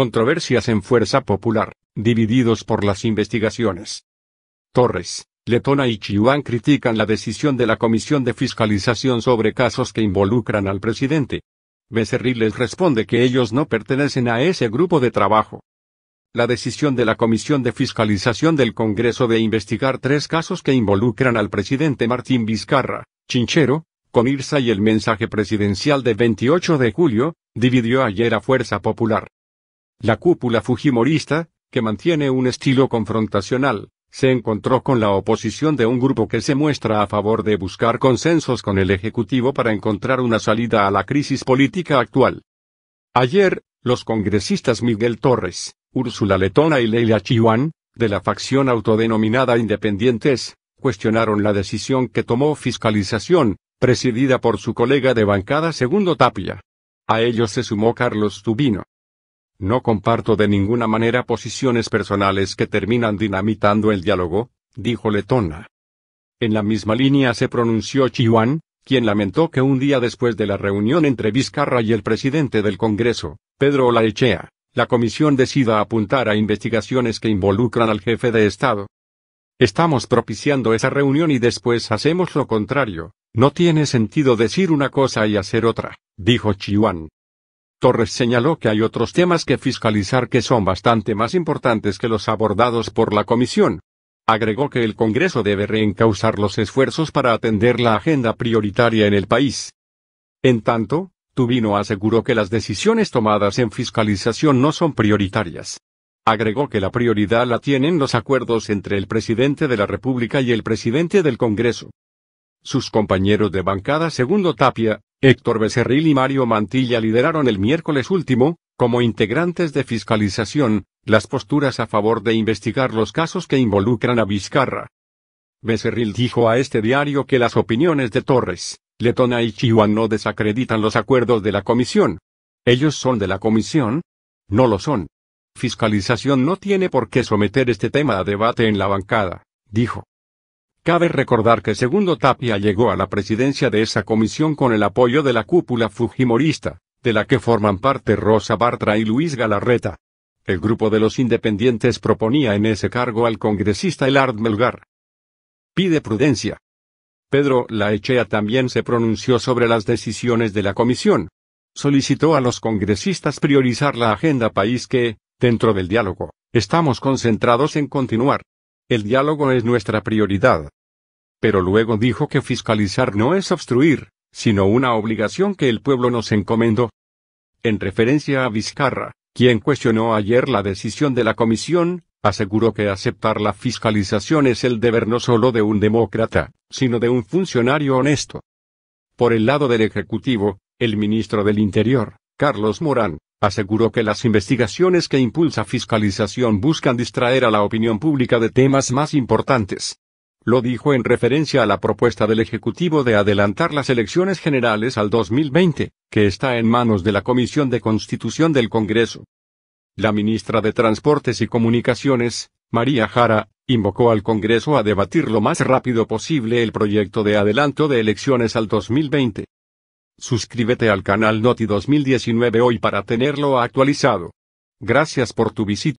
Controversias en Fuerza Popular, divididos por las investigaciones. Torres, Letona y Chihuán critican la decisión de la Comisión de Fiscalización sobre casos que involucran al presidente. Becerril les responde que ellos no pertenecen a ese grupo de trabajo. La decisión de la Comisión de Fiscalización del Congreso de investigar tres casos que involucran al presidente Martín Vizcarra, Chinchero, Irsa y el mensaje presidencial de 28 de julio, dividió ayer a Fuerza Popular. La cúpula fujimorista, que mantiene un estilo confrontacional, se encontró con la oposición de un grupo que se muestra a favor de buscar consensos con el Ejecutivo para encontrar una salida a la crisis política actual. Ayer, los congresistas Miguel Torres, Úrsula Letona y Leila Chihuán, de la facción autodenominada Independientes, cuestionaron la decisión que tomó Fiscalización, presidida por su colega de bancada Segundo Tapia. A ellos se sumó Carlos Tubino. No comparto de ninguna manera posiciones personales que terminan dinamitando el diálogo, dijo Letona. En la misma línea se pronunció Chihuán, quien lamentó que un día después de la reunión entre Vizcarra y el presidente del Congreso, Pedro Olaechea, la comisión decida apuntar a investigaciones que involucran al jefe de Estado. Estamos propiciando esa reunión y después hacemos lo contrario. No tiene sentido decir una cosa y hacer otra, dijo Chihuán. Torres señaló que hay otros temas que fiscalizar que son bastante más importantes que los abordados por la Comisión. Agregó que el Congreso debe reencausar los esfuerzos para atender la agenda prioritaria en el país. En tanto, Tubino aseguró que las decisiones tomadas en fiscalización no son prioritarias. Agregó que la prioridad la tienen los acuerdos entre el presidente de la República y el presidente del Congreso. Sus compañeros de bancada Segundo Tapia, Héctor Becerril y Mario Mantilla lideraron el miércoles último, como integrantes de fiscalización, las posturas a favor de investigar los casos que involucran a Vizcarra. Becerril dijo a este diario que las opiniones de Torres, Letona y Chihuahua no desacreditan los acuerdos de la comisión. ¿Ellos son de la comisión? No lo son. Fiscalización no tiene por qué someter este tema a debate en la bancada, dijo. Cabe recordar que segundo Tapia llegó a la presidencia de esa comisión con el apoyo de la cúpula fujimorista, de la que forman parte Rosa Bartra y Luis Galarreta. El grupo de los independientes proponía en ese cargo al congresista Elard Melgar. Pide prudencia. Pedro Laechea también se pronunció sobre las decisiones de la comisión. Solicitó a los congresistas priorizar la agenda país que, dentro del diálogo, estamos concentrados en continuar, el diálogo es nuestra prioridad. Pero luego dijo que fiscalizar no es obstruir, sino una obligación que el pueblo nos encomendó. En referencia a Vizcarra, quien cuestionó ayer la decisión de la comisión, aseguró que aceptar la fiscalización es el deber no solo de un demócrata, sino de un funcionario honesto. Por el lado del Ejecutivo, el ministro del Interior, Carlos Morán, aseguró que las investigaciones que impulsa Fiscalización buscan distraer a la opinión pública de temas más importantes. Lo dijo en referencia a la propuesta del Ejecutivo de adelantar las elecciones generales al 2020, que está en manos de la Comisión de Constitución del Congreso. La ministra de Transportes y Comunicaciones, María Jara, invocó al Congreso a debatir lo más rápido posible el proyecto de adelanto de elecciones al 2020. Suscríbete al canal Noti 2019 hoy para tenerlo actualizado. Gracias por tu visita.